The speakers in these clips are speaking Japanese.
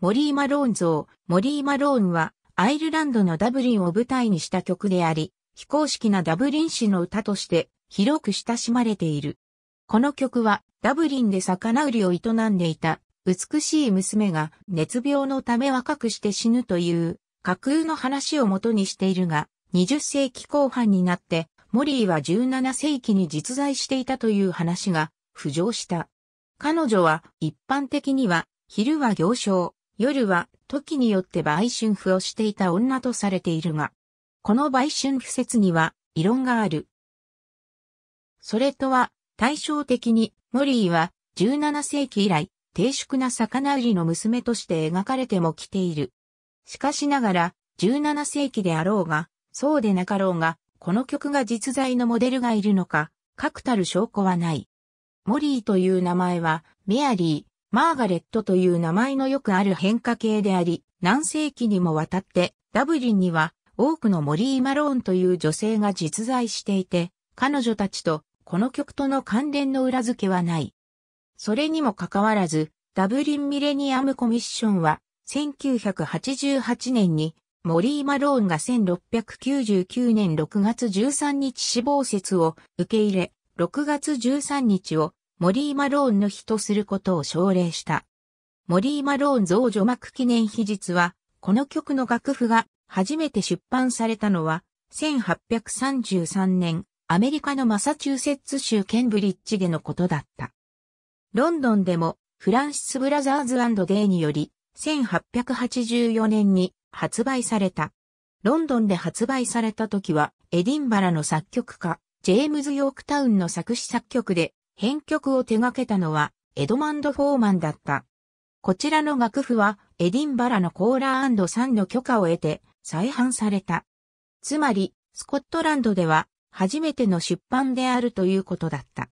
モリー・マローン像。モリー・マローンは、アイルランドのダブリンを舞台にした曲であり、非公式なダブリン市の歌として広く親しまれている。この曲はダブリンで魚売りを営んでいた美しい娘が熱病のため若くして死ぬという架空の話を元にしているが、20世紀後半になってモリーは17世紀に実在していたという話が浮上した。彼女は一般的には昼は行商、夜は時によって売春婦をしていた女とされているが、この売春婦説には異論がある。それとは対照的にモリーは17世紀以来低粛な魚売りの娘として描かれても来ている。しかしながら17世紀であろうが、そうでなかろうが、この曲が実在のモデルがいるのか、確たる証拠はない。モリーという名前は、メアリー、マーガレットという名前のよくある変化形であり、何世紀にもわたってダブリンには多くのモリー・マローンという女性が実在していて、彼女たちとこの曲との関連の裏付けはない。それにもかかわらず、ダブリンミレニアムコミッションは1988年にモリー・マローンが1699年6月13日死亡説を受け入れ、6月13日をモリー・マローンの日とすることを奨励した。モリー・マローン増除幕記念碑日は、この曲の楽譜が初めて出版されたのは、1833年、アメリカのマサチューセッツ州ケンブリッジでのことだった。ロンドンでも、フランシス・ブラザーズデイにより、1884年に発売された。ロンドンで発売された時は、エディンバラの作曲家、ジェームズ・ヨークタウンの作詞作曲で、編曲を手掛けたのは、エドマンド・フォーマンだった。こちらの楽譜は、エディンバラのコーラサンの許可を得て、再販された。つまり、スコットランドでは、初めての出版であるということだった。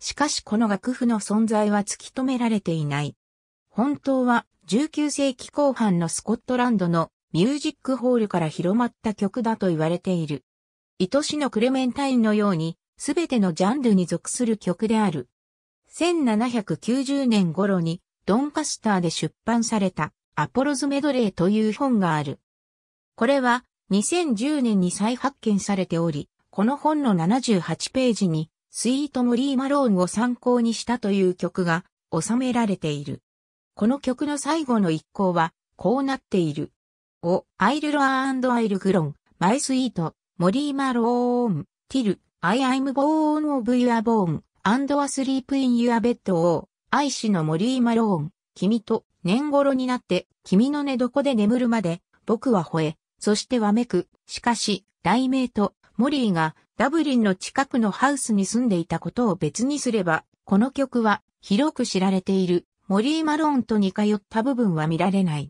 しかしこの楽譜の存在は突き止められていない。本当は19世紀後半のスコットランドのミュージックホールから広まった曲だと言われている。愛しのクレメンタインのようにすべてのジャンルに属する曲である。1790年頃にドンカスターで出版されたアポロズメドレーという本がある。これは2010年に再発見されており、この本の78ページにスイート・モリー・マローンを参考にしたという曲が収められている。この曲の最後の一行はこうなっている。お、アイルロアアイルグロン、マイスイート、モリー・マローン、ティル、I am born of your bone, and asleep in your bed を、愛しの森マローン、君と年頃になって、君の寝床で眠るまで、僕は吠え、そしてわめく。しかし、題名とモリーがダブリンの近くのハウスに住んでいたことを別にすれば、この曲は広く知られているモリー・マローンと似通った部分は見られない。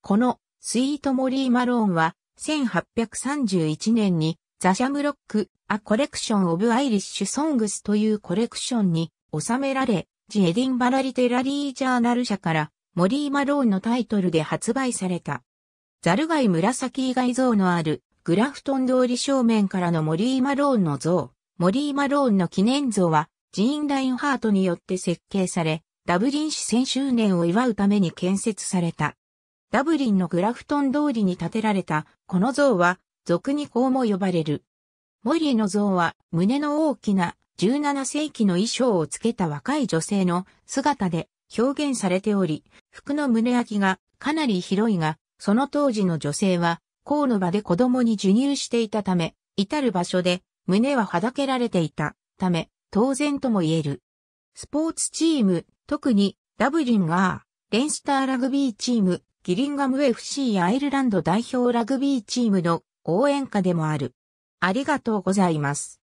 このスイート・モリー・マローンは1831年にザ・シャムロック・ア・コレクション・オブ・アイリッシュ・ソングスというコレクションに収められ、ジ・エディンバラ・リテラリー・ジャーナル社から、モリー・マローンのタイトルで発売された。ザルガイ・紫以外像のある、グラフトン通り正面からのモリー・マローンの像、モリー・マローンの記念像は、ジーン・ラインハートによって設計され、ダブリン市1000周年を祝うために建設された。ダブリンのグラフトン通りに建てられた、この像は、俗にうも呼ばれる。モイリエの像は胸の大きな17世紀の衣装をつけた若い女性の姿で表現されており、服の胸焼きがかなり広いが、その当時の女性は、こうの場で子供に授乳していたため、至る場所で胸ははだけられていたため、当然とも言える。スポーツチーム、特にダブリンが、レンスターラグビーチーム、ギリンガム FC やアイルランド代表ラグビーチームの応援歌でもある。ありがとうございます。